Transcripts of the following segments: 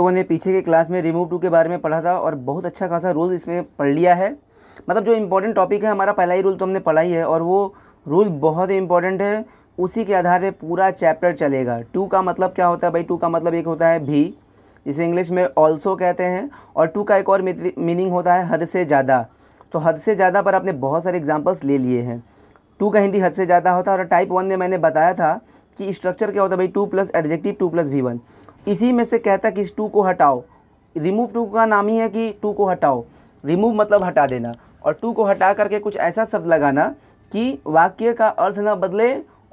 लोगों ने पीछे के क्लास में रिमूव टू के बारे में पढ़ा था और बहुत अच्छा खासा रूल इसमें पढ़ लिया है मतलब जो इम्पोर्टेंट टॉपिक है हमारा पहला ही रूल तो हमने पढ़ा ही है और वो रूल बहुत ही इम्पोर्टेंट है उसी के आधार पे पूरा चैप्टर चलेगा टू का मतलब क्या होता है भाई टू का मतलब एक होता है भी जिसे इंग्लिश में ऑल्सो कहते हैं और टू का एक और मीनिंग होता है हद से ज़्यादा तो हद से ज़्यादा पर आपने बहुत सारे एग्जाम्पल्स ले लिए हैं टू का हिंदी हद से ज़्यादा होता है और टाइप वन में मैंने बताया था कि स्ट्रक्चर क्या होता है भाई to plus adjective to plus भी वन इसी में से कहता कि इस टू को हटाओ रिमूव टू का नाम ही है कि टू को हटाओ रिमूव मतलब हटा देना और टू को हटा करके कुछ ऐसा शब्द लगाना कि वाक्य का अर्थ ना बदले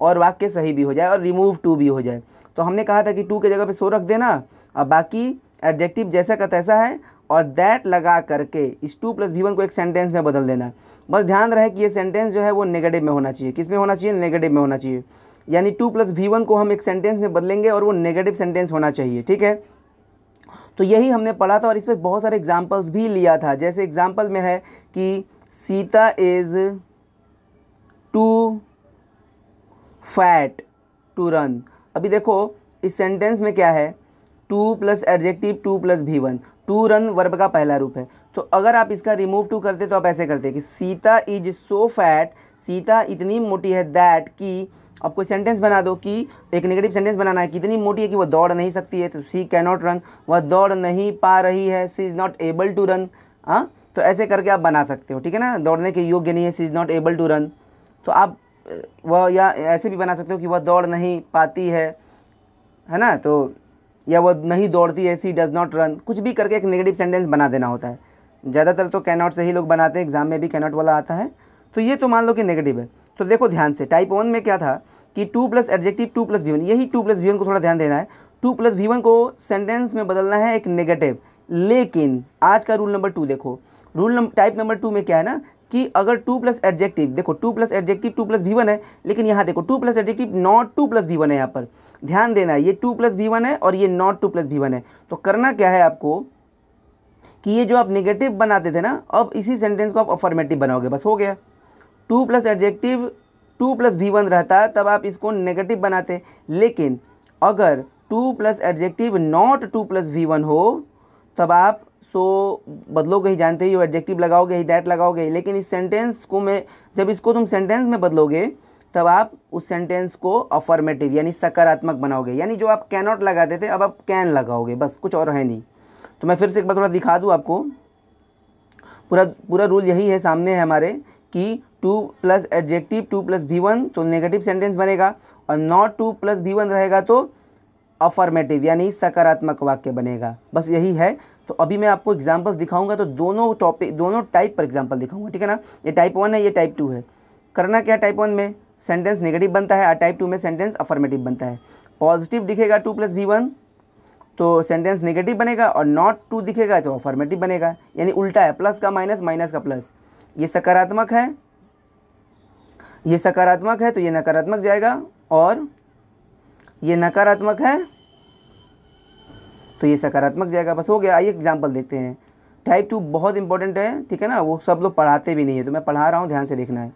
और वाक्य सही भी हो जाए और रिमूव टू भी हो जाए तो हमने कहा था कि टू के जगह पे सो रख देना और बाकी एडजेक्टिव जैसा का तैसा है और दैट लगा करके इस टू प्लस भी को एक सेंटेंस में बदल देना बस ध्यान रहे कि ये सेंटेंस जो है वो नेगेटिव में होना चाहिए किस में होना चाहिए नेगेटिव में होना चाहिए यानी टू प्लस वी वन को हम एक सेंटेंस में बदलेंगे और वो नेगेटिव सेंटेंस होना चाहिए ठीक है तो यही हमने पढ़ा था और इस पर बहुत सारे एग्जाम्पल्स भी लिया था जैसे एग्जाम्पल में है कि Sita is too fat to run अभी देखो इस सेंटेंस में क्या है to plus adjective to plus भी वन टू रन वर्ब का पहला रूप है तो अगर आप इसका रिमूव टू करते तो आप ऐसे करते कि Sita is so fat Sita इतनी मोटी है दैट कि अब कोई सेंटेंस बना दो कि एक नेगेटिव सेंटेंस बनाना है कितनी मोटी है कि वह दौड़ नहीं सकती है तो सी कैनॉट रन वह दौड़ नहीं पा रही है she is not able to run हाँ तो ऐसे करके आप बना सकते हो ठीक है ना दौड़ने के योग्य नहीं है she is not able to run तो आप वह या ऐसे भी बना सकते हो कि वह दौड़ नहीं पाती है है ना तो या वह नहीं दौड़ती है सी डज़ नॉट रन कुछ भी करके एक नेगेटिव सेंटेंस बना देना होता है ज़्यादातर तो कैनॉट से ही लोग बनाते हैं एग्ज़ाम में भी कैनॉट वाला आता है तो ये तो मान लो कि नेगेटिव है तो देखो ध्यान से टाइप वन में क्या था कि too plus adjective to plus V one यही टू प्लस वी वन को थोड़ा ध्यान देना है टू प्लस वी वन को सेंटेंस में बदलना है एक नेगेटिव लेकिन आज का रूल नंबर टू देखो rule number type number two में क्या है ना कि अगर टू प्लस एडजेक्टिव देखो to plus adjective to plus V one है लेकिन यहाँ देखो to plus adjective not to plus V one है यहाँ पर ध्यान देना है ये टू प्लस वी वन है और ये not to plus V one है तो करना क्या है आपको कि ये जो आप नेगेटिव बनाते थे ना अब इसी सेंटेंस को आप अफर्मेटिव बनाओगे बस हो गया too plus adjective to plus भी वन रहता तब आप इसको नेगेटिव बनाते लेकिन अगर too plus adjective not to plus भी वन हो तब आप सो बदलोगे ही जानते ही हो एडजेक्टिव लगाओगे ही दैट लगाओगे लेकिन इस सेंटेंस को मैं जब इसको तुम सेंटेंस में बदलोगे तब आप उस सेंटेंस को अफर्मेटिव यानी सकारात्मक बनाओगे यानी जो आप कैनॉट लगाते थे अब आप कैन लगाओगे बस कुछ और है नहीं तो मैं फिर से एक बार थोड़ा दिखा दूँ आपको पूरा पूरा रूल यही है सामने है हमारे कि too plus adjective to plus भी वन तो नेगेटिव सेंटेंस बनेगा और नॉट टू प्लस भी वन रहेगा तो अफर्मेटिव यानी सकारात्मक वाक्य बनेगा बस यही है तो अभी मैं आपको एग्जाम्पल्स दिखाऊंगा तो दोनों टॉपिक दोनों टाइप पर एग्जाम्पल दिखाऊंगा ठीक है ना ये टाइप वन है ये टाइप टू है करना क्या टाइप वन में सेंटेंस नेगेटिव बनता है और टाइप टू में सेंटेंस अफर्मेटिव बनता है पॉजिटिव दिखेगा टू प्लस वी वन तो सेंटेंस नेगेटिव बनेगा और नॉट टू दिखेगा तो अफर्मेटिव बनेगा यानी उल्टा है प्लस का माइनस माइनस का प्लस ये सकारात्मक है ये सकारात्मक है तो ये नकारात्मक जाएगा और ये नकारात्मक है तो ये सकारात्मक जाएगा बस हो गया आइए एग्जाम्पल देखते हैं टाइप टू बहुत इंपॉर्टेंट है ठीक है ना वो सब लोग पढ़ाते भी नहीं है तो मैं पढ़ा रहा हूँ ध्यान से देखना है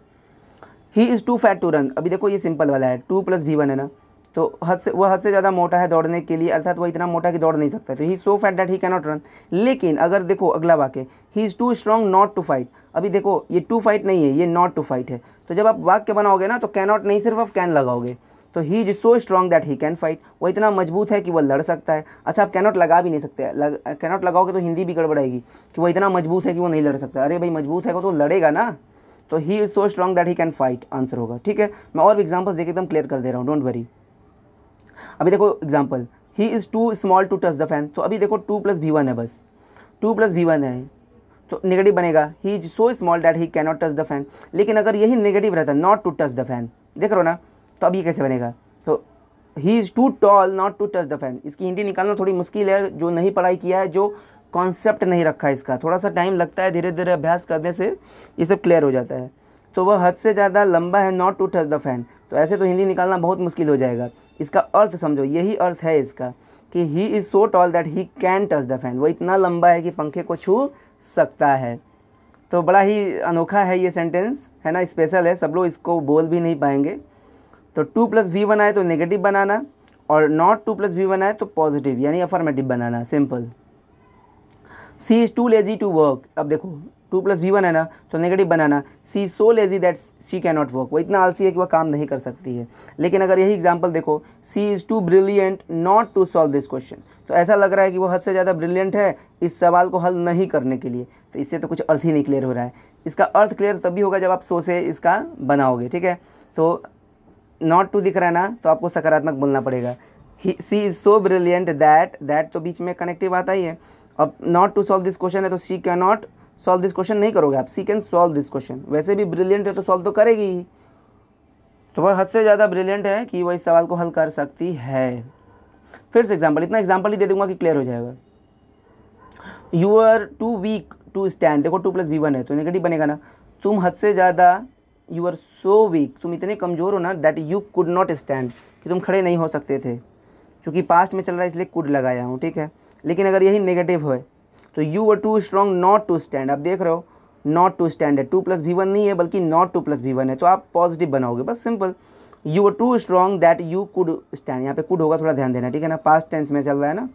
he is too fat to run अभी देखो ये सिंपल वाला है टू प्लस भी वन है ना तो हद से वह हद से ज़्यादा मोटा है दौड़ने के लिए अर्थात वह इतना मोटा कि दौड़ नहीं सकता तो he so fat that he cannot run लेकिन अगर देखो अगला वाक्य he is too strong not to fight अभी देखो ये टू फाइट नहीं है ये नॉट टू फाइट है तो जब आप वाक्य बनाओगे ना तो कैनॉट नहीं सिर्फ आप कैन लगाओगे तो he is so strong that he can fight वो इतना मजबूत है कि वह लड़ सकता है अच्छा आप कैनॉट लगा भी नहीं सकते कैनॉट लगाओगे तो हिंदी भी गड़बड़ाएगी कि वह इतना मजबूत है कि वो नहीं लड़ सकता अरे भाई मजबूत है वो तो लड़ेगा ना तो he is so strong that he can fight answer होगा ठीक है मैं और भी एग्जाम्पल्स देकर एकदम क्लियर कर दे रहा हूँ डोंट वरी अभी देखो example he is too small to touch the fan तो अभी देखो टू प्लस वी वन है बस टू प्लस वी वन है तो नेगेटिव बनेगा he is so small that he can not touch the fan लेकिन अगर यही नेगेटिव रहता not to touch the fan देख रहे हो ना तो अब ये कैसे बनेगा तो he is too tall not to touch the fan इसकी हिंदी निकालना थोड़ी मुश्किल है जो नहीं पढ़ाई किया है जो कॉन्सेप्ट नहीं रखा है इसका थोड़ा सा टाइम लगता है धीरे धीरे अभ्यास करने से ये सब क्लियर हो जाता है तो वह हद से ज़्यादा लंबा है not to touch the fan तो ऐसे तो हिंदी निकालना बहुत मुश्किल हो जाएगा इसका अर्थ समझो यही अर्थ है इसका कि he is so tall that he can touch the fan वो इतना लंबा है कि पंखे को छू सकता है तो बड़ा ही अनोखा है ये सेंटेंस है ना स्पेशल है सब लोग इसको बोल भी नहीं पाएंगे तो टू प्लस वी वन आए तो नेगेटिव बनाना और not to plus V one आए तो पॉजिटिव यानी अफर्मेटिव बनाना simple she is too lazy to work अब देखो टू प्लस वी वन है ना तो नेगेटिव बनाना she so lazy that she can not work वो इतना आलसी है कि वह काम नहीं कर सकती है लेकिन अगर यही एग्जाम्पल देखो she is too brilliant not to solve this question तो ऐसा लग रहा है कि वो हद से ज़्यादा ब्रिलियंट है इस सवाल को हल नहीं करने के लिए तो इससे तो कुछ अर्थ ही नहीं क्लियर हो रहा है इसका अर्थ क्लियर तभी होगा जब आप सो से इसका बनाओगे ठीक है तो नॉट टू दिख रहा है ना तो आपको सकारात्मक बोलना पड़ेगा ही she is so brilliant that that तो बीच में कनेक्टिव आता ही है अब not to solve this question है तो she can not solve this question नहीं करोगे आप she can solve this question वैसे भी ब्रिलियंट है तो सॉल्व तो करेगी ही तो वह हद से ज़्यादा ब्रिलियंट है कि वह इस सवाल को हल कर सकती है फिर से एग्जाम्पल इतना एग्जाम्पल ही दे दूंगा कि क्लियर हो जाएगा you are too weak to stand देखो टू प्लस बी वन है तो नेगेटिव बनेगा ना तुम हद से ज़्यादा यू आर सो वीक तुम इतने कमज़ोर हो ना that you could not stand कि तुम खड़े नहीं हो सकते थे क्योंकि पास्ट में चल रहा है इसलिए कुड लगाया हूँ ठीक है लेकिन अगर यही नेगेटिव है तो you were too strong not to stand आप देख रहे हो नॉट टू स्टैंड है टू प्लस भी वन नहीं है बल्कि नॉट टू प्लस भी वन है तो आप पॉजिटिव बनाओगे बस simple you were too strong that you could stand यहाँ पे कुड होगा थोड़ा ध्यान देना ठीक है ना पास्ट टेंस में चल रहा है ना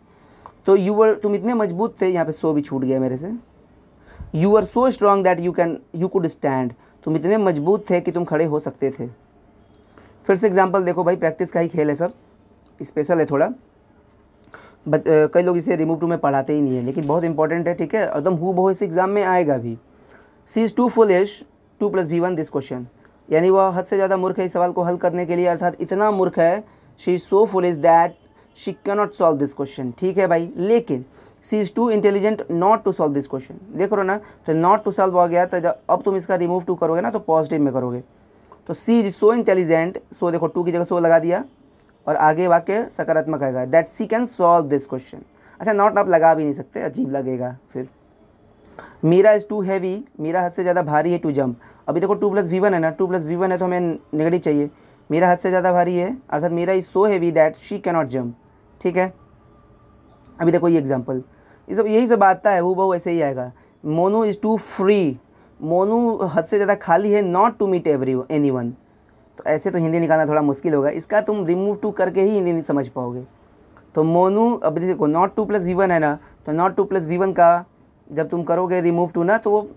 तो यू वर तुम इतने मजबूत थे यहाँ पे सो भी छूट गया मेरे से you are so strong that you can you could stand तुम इतने मजबूत थे कि तुम खड़े हो सकते थे फिर से एग्जाम्पल देखो भाई प्रैक्टिस का ही खेल है सब स्पेशल है थोड़ा कई लोग इसे रिमूव टू में पढ़ाते ही नहीं है लेकिन बहुत इंपॉर्टेंट है ठीक है एकदम हु बहु इस एग्ज़ाम में आएगा भी she is too foolish to plus V one this question यानी वह हद से ज़्यादा मूर्ख है इस सवाल को हल करने के लिए अर्थात इतना मूर्ख है she is so foolish that she cannot solve this question ठीक है भाई लेकिन she is too intelligent not to solve this question देख रहे हो ना तो नॉट टू सॉल्व हो गया तो जब अब तुम इसका रिमूव टू करोगे ना तो पॉजिटिव में करोगे तो सी इज सो इंटेलिजेंट सो देखो टू की जगह सो लगा दिया और आगे वाक्य सकारात्मक आएगा that she can solve this question अच्छा नॉट आप लगा भी नहीं सकते अजीब लगेगा फिर Meera is too heavy Meera हद से ज़्यादा भारी है टू जंप अभी देखो टू प्लस वी वन है ना टू प्लस वी वन है तो हमें नेगेटिव चाहिए मीरा हद से ज़्यादा भारी है अर्थात Meera is so heavy that she cannot jump ठीक है अभी देखो ये एग्जाम्पल ये सब यही सब आता है वो बहु ऐसे ही आएगा Monu is too free Monu हद से ज़्यादा खाली है not to meet every anyone तो ऐसे तो हिंदी निकालना थोड़ा मुश्किल होगा इसका तुम रिमूव टू करके ही हिंदी नहीं समझ पाओगे तो मोनू अब देखो not to plus V one है ना तो not to plus V one का जब तुम करोगे रिमूव टू ना तो वो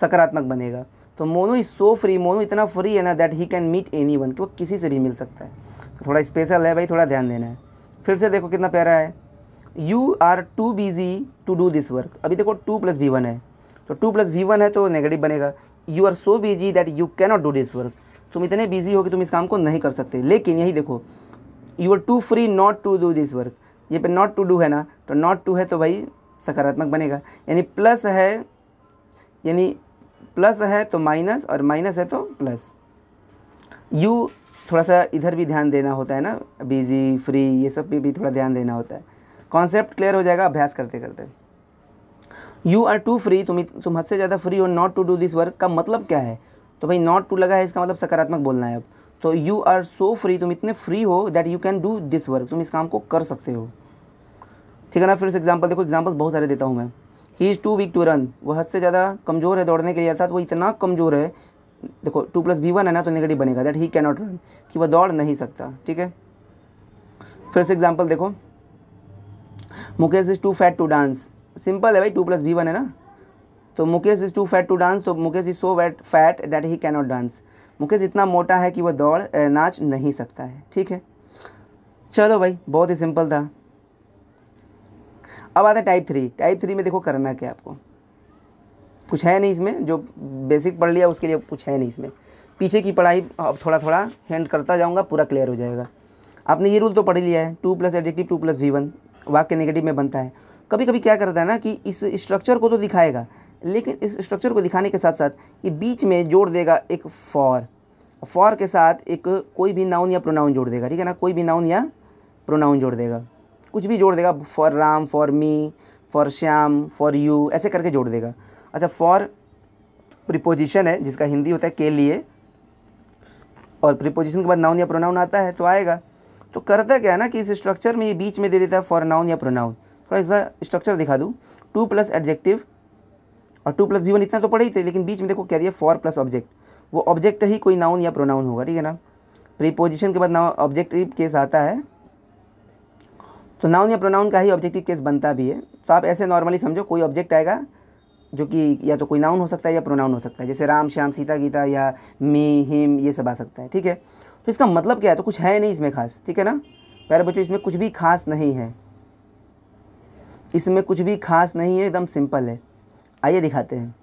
सकारात्मक बनेगा तो Monu is so free Monu इतना फ्री है ना that he can meet anyone कि वो किसी से भी मिल सकता है तो थोड़ा स्पेशल है भाई थोड़ा ध्यान देना है फिर से देखो कितना प्यारा है you are too busy to do this work अभी देखो टू प्लस वी वन है तो टू प्लस वी वन है तो नेगेटिव बनेगा you are so busy that you cannot do this work तुम इतने बिजी हो कि तुम इस काम को नहीं कर सकते लेकिन यही देखो you are too free not to do this work ये पे नॉट टू डू है ना तो नॉट टू है तो भाई सकारात्मक बनेगा यानी प्लस है यानी प्लस है तो माइनस और माइनस है तो प्लस यू थोड़ा सा इधर भी ध्यान देना होता है ना बिजी फ्री ये सब पे भी थोड़ा ध्यान देना होता है कॉन्सेप्ट क्लियर हो जाएगा अभ्यास करते करते यू आर टू फ्री तुम तुम हद से ज़्यादा फ्री हो not to do this work का मतलब क्या है तो भाई नॉट टू लगा है इसका मतलब सकारात्मक बोलना है अब तो यू आर सो फ्री तुम इतने फ्री हो that you can do this work तुम इस काम को कर सकते हो ठीक है ना फिर से एग्जाम्पल देखो एग्जाम्पल बहुत सारे देता हूँ मैं he is too weak to run वो हद से ज़्यादा कमज़ोर है दौड़ने के लिए अर्थात वो इतना कमज़ोर है देखो टू प्लस बी वन है ना तो नेगेटिव बनेगा that he can not run कि वह दौड़ नहीं सकता ठीक है फिर से एग्जाम्पल देखो Mukesh is too fat to dance simple है भाई टू प्लस बी वन है ना तो Mukesh is too fat to dance तो Mukesh is so wait fat that he cannot dance Mukesh इतना मोटा है कि वह दौड़ नाच नहीं सकता है ठीक है चलो भाई बहुत ही सिंपल था अब आता है टाइप थ्री टाइप थ्री में देखो करना क्या आपको कुछ है नहीं इसमें जो बेसिक पढ़ लिया उसके लिए कुछ है नहीं इसमें पीछे की पढ़ाई अब थोड़ा थोड़ा हैंड करता जाऊँगा पूरा क्लियर हो जाएगा आपने ये रूल तो पढ़ लिया है to plus adjective to plus V one वाक्य नेगेटिव में बनता है कभी कभी क्या करता है ना कि इस स्ट्रक्चर को तो दिखाएगा लेकिन इस स्ट्रक्चर को दिखाने के साथ साथ ये बीच में जोड़ देगा एक फॉर फॉर के साथ एक कोई भी नाउन या प्रोनाउन जोड़ देगा ठीक है ना कोई भी नाउन या प्रोनाउन जोड़ देगा कुछ भी जोड़ देगा for Ram for me for Shyam for you ऐसे करके जोड़ देगा अच्छा फॉर प्रिपोजिशन है जिसका हिंदी होता है के लिए और प्रिपोजिशन के बाद नाउन या प्रोनाउन आता है तो आएगा तो करता क्या है ना कि इस स्ट्रक्चर में ये बीच में दे देता है फॉर नाउन या प्रोनाउन थोड़ा सा स्ट्रक्चर दिखा दूँ टू प्लस एडजेक्टिव और टू प्लस वी वन इतना तो पढ़े ही थे लेकिन बीच में देखो क्या दिया फॉर प्लस ऑब्जेक्ट वो ऑब्जेक्ट ही कोई नाउन या प्रोनाउन होगा ठीक है ना प्रीपोजिशन के बाद नाउन ऑब्जेक्टिव केस आता है तो नाउन या प्रोनाउन का ही ऑब्जेक्टिव केस बनता भी है तो आप ऐसे नॉर्मली समझो कोई ऑब्जेक्ट आएगा जो कि या तो कोई नाउन हो सकता है या प्रोनाउन हो सकता है जैसे राम श्याम सीता गीता या मी हिम ये सब आ सकता है ठीक है तो इसका मतलब क्या है तो कुछ है नहीं इसमें खास ठीक है ना प्यारे बच्चों इसमें कुछ भी खास नहीं है इसमें कुछ भी खास नहीं है एकदम सिंपल है आइए दिखाते हैं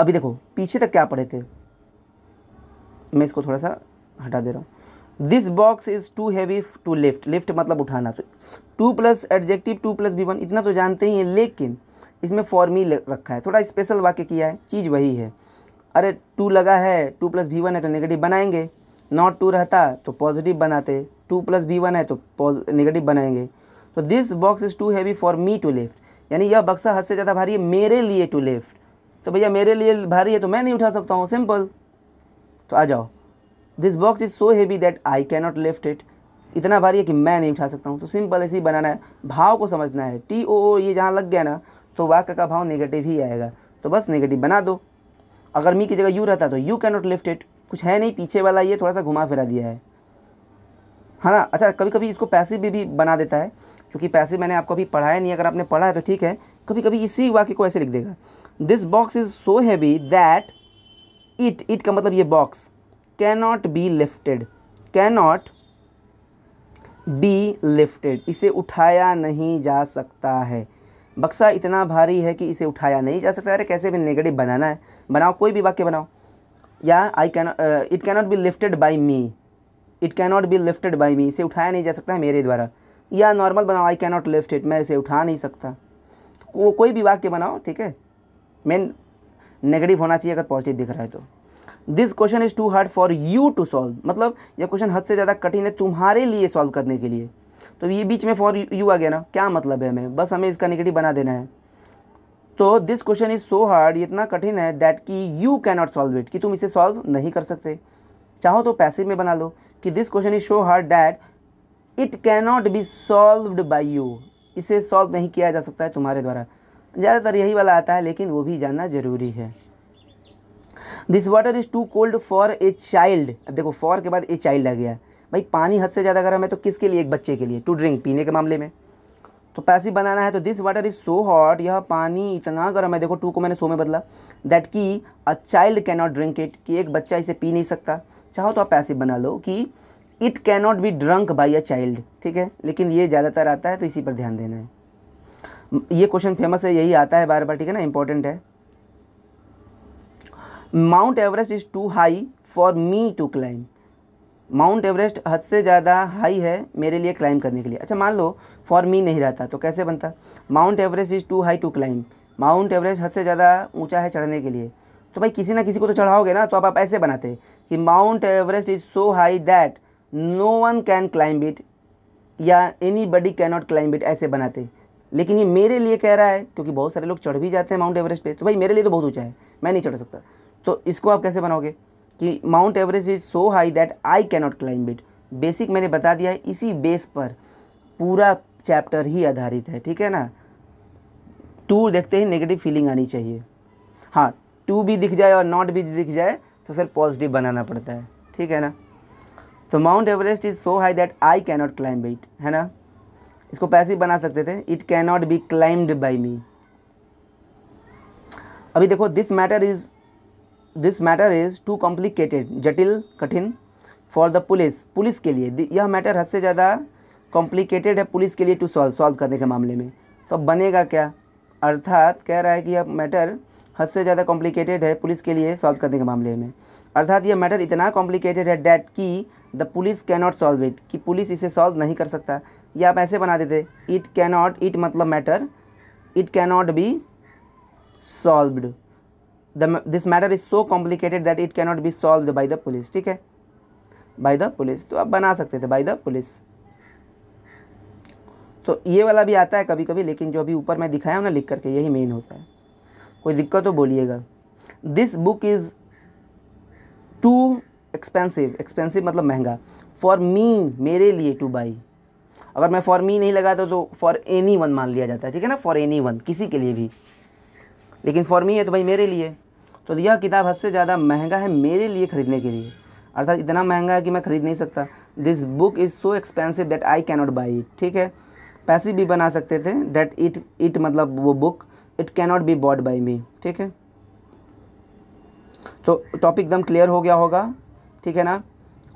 अभी देखो पीछे तक क्या पढ़े थे मैं इसको थोड़ा सा हटा दे रहा हूँ this box is too heavy to lift lift मतलब उठाना तो too plus adjective to plus V one इतना तो जानते ही हैं लेकिन इसमें फॉर्मी रखा है थोड़ा स्पेशल वाक्य किया है चीज़ वही है अरे टू लगा है टू प्लस भी वन है तो नेगेटिव बनाएंगे नॉट टू रहता तो पॉजिटिव बनाते टू प्लस भी वन है तो नेगेटिव बनाएंगे तो this box is too heavy for me to lift यानी यह बक्सा हद से ज़्यादा भारी है मेरे लिए टू लिफ्ट तो भैया मेरे लिए भारी है तो मैं नहीं उठा सकता हूँ सिंपल तो आ जाओ this box is so heavy that I can not lift it इतना भारी है कि मैं नहीं उठा सकता हूँ तो सिंपल ऐसे ही बनाना है भाव को समझना है टी ओ ओ ये जहाँ लग गया ना तो वाक्य का भाव नेगेटिव ही आएगा तो बस नेगेटिव बना दो अगर मी की जगह यू रहता तो यू कैनॉट लिफ्ट इट कुछ है नहीं पीछे वाला ये थोड़ा सा घुमा फिरा दिया है है हाँ ना अच्छा कभी कभी इसको पैसे भी, भी बना देता है क्योंकि पैसे मैंने आपको अभी पढ़ाया नहीं अगर आपने पढ़ा है तो ठीक है कभी कभी इसी वाक्य को ऐसे लिख देगा this box is so heavy that it it का मतलब ये box can not be lifted can not be lifted इसे उठाया नहीं जा सकता है बक्सा इतना भारी है कि इसे उठाया नहीं जा सकता अरे कैसे भी नेगेटिव बनाना है बनाओ कोई भी वाक्य बनाओ या I can it can not be lifted by me it cannot be lifted by me इसे उठाया नहीं जा सकता है मेरे द्वारा या नॉर्मल बनाओ आई कैनॉट लिफ्ट इट मैं इसे उठा नहीं सकता वो कोई भी वाक्य बनाओ ठीक है मेन नेगेटिव होना चाहिए अगर पॉजिटिव दिख रहा है तो this question is too hard for you to solve मतलब यह क्वेश्चन हद से ज़्यादा कठिन है तुम्हारे लिए सॉल्व करने के लिए तो ये बीच में फॉर यू आ गया ना क्या मतलब है हमें बस हमें इसका नेगेटिव बना देना है तो this question is so hard इतना कठिन है दैट कि यू कैनॉट सॉल्व इट कि तुम इसे सॉल्व नहीं कर सकते चाहो तो पैसिव में बना लो कि this question is so hard that it cannot be solved by you इसे सॉल्व नहीं किया जा सकता है तुम्हारे द्वारा ज़्यादातर यही वाला आता है लेकिन वो भी जानना ज़रूरी है this water is too cold for a child अब देखो फॉर के बाद ए चाइल्ड आ गया भाई पानी हद से ज़्यादा गर्म है तो किसके लिए एक बच्चे के लिए टू ड्रिंक पीने के मामले में तो पैसिव बनाना है तो this water is so hot यह पानी इतना गर्म है देखो टू को मैंने सो में बदला दैट कि a child can not drink it कि एक बच्चा इसे पी नहीं सकता चाहो तो आप ऐसे बना लो कि it cannot be drunk by a child ठीक है लेकिन ये ज़्यादातर आता है तो इसी पर ध्यान देना है ये क्वेश्चन फेमस है यही आता है बार बार ठीक है ना इंपॉर्टेंट है Mount Everest is too high for me to climb Mount Everest हद से ज़्यादा हाई है मेरे लिए क्लाइम करने के लिए अच्छा मान लो फॉर मी नहीं रहता तो कैसे बनता Mount Everest is too high to climb Mount Everest हद से ज़्यादा ऊंचा है चढ़ने के लिए तो भाई किसी ना किसी को तो चढ़ाओगे ना तो आप, आप ऐसे बनाते कि Mount Everest is so high that no one can climb it या anybody can not climb it ऐसे बनाते लेकिन ये मेरे लिए कह रहा है क्योंकि बहुत सारे लोग चढ़ भी जाते हैं माउंट एवरेस्ट पे तो भाई मेरे लिए तो बहुत ऊँचा है मैं नहीं चढ़ सकता तो इसको आप कैसे बनाओगे कि Mount Everest is so high that I cannot climb it basic मैंने बता दिया है इसी बेस पर पूरा चैप्टर ही आधारित है ठीक है ना टू देखते ही नेगेटिव फीलिंग आनी चाहिए हाँ टू भी दिख जाए और नॉट भी दिख जाए तो फिर पॉजिटिव बनाना पड़ता है ठीक है ना तो Mount Everest is so high that I cannot climb it है ना इसको पैसे ही बना सकते थे it cannot be climbed by me अभी देखो this matter is this matter is too complicated जटिल कठिन फॉर द पुलिस पुलिस के लिए यह मैटर हद से ज़्यादा कॉम्प्लिकेटेड है पुलिस के लिए टू सॉल्व सॉल्व करने के मामले में तो अब बनेगा क्या अर्थात कह रहा है कि यह मैटर हद से ज़्यादा कॉम्प्लिकेटेड है पुलिस के लिए सॉल्व करने के मामले में अर्थात ये मैटर इतना कॉम्प्लिकेटेड है डैट कि the police not solve it कि पुलिस इसे सॉल्व नहीं कर सकता या आप ऐसे बना देते इट कैनॉट इट मतलब matter it cannot be solved the this matter is so complicated that it cannot be solve by the police ठीक है बाई द पुलिस तो आप बना सकते थे बाई द पुलिस तो ये वाला भी आता है कभी कभी लेकिन जो अभी ऊपर मैं दिखाया हूँ ना लिख करके यही मेन होता है कोई दिक्कत तो बोलिएगा this book is too expensive expensive मतलब महंगा फॉर मी मेरे लिए टू बाई अगर मैं फॉर मी नहीं लगाता तो फॉर एनी वन मान लिया जाता है ठीक है ना फॉर एनी वन किसी के लिए भी लेकिन फॉर मी है तो भाई मेरे लिए तो यह किताब हद से ज़्यादा महंगा है मेरे लिए ख़रीदने के लिए अर्थात इतना महंगा है कि मैं ख़रीद नहीं सकता this book is so expensive that I cannot buy it ठीक है पैसे भी बना सकते थे दैट इट इट मतलब वो book it cannot be bought by me ठीक है तो टॉपिक एकदम क्लियर हो गया होगा ठीक है ना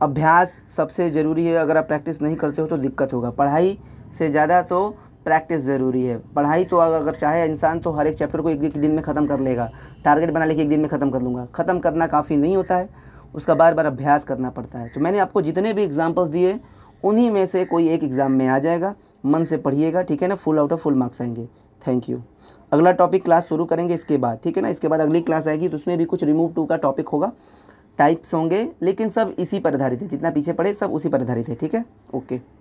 अभ्यास सबसे ज़रूरी है अगर आप प्रैक्टिस नहीं करते हो तो दिक्कत होगा पढ़ाई से ज़्यादा तो प्रैक्टिस ज़रूरी है पढ़ाई तो अगर चाहे इंसान तो हर एक चैप्टर को एक एक दिन में ख़त्म कर लेगा टारगेट बना लेके एक दिन में ख़त्म कर लूँगा ख़त्म करना काफ़ी नहीं होता है उसका बार बार अभ्यास करना पड़ता है तो मैंने आपको जितने भी एग्जाम्पल्स दिए उन्हीं में से कोई एक एग्ज़ाम में आ जाएगा मन से पढ़िएगा ठीक है ना full out of full marks आएंगे थैंक यू अगला टॉपिक क्लास शुरू करेंगे इसके बाद ठीक है ना इसके बाद अगली क्लास आएगी तो उसमें भी कुछ रिमूव टू का टॉपिक होगा टाइप्स होंगे लेकिन सब इसी पर आधारित है जितना पीछे पड़े सब उसी पर आधारित है ठीक है ओके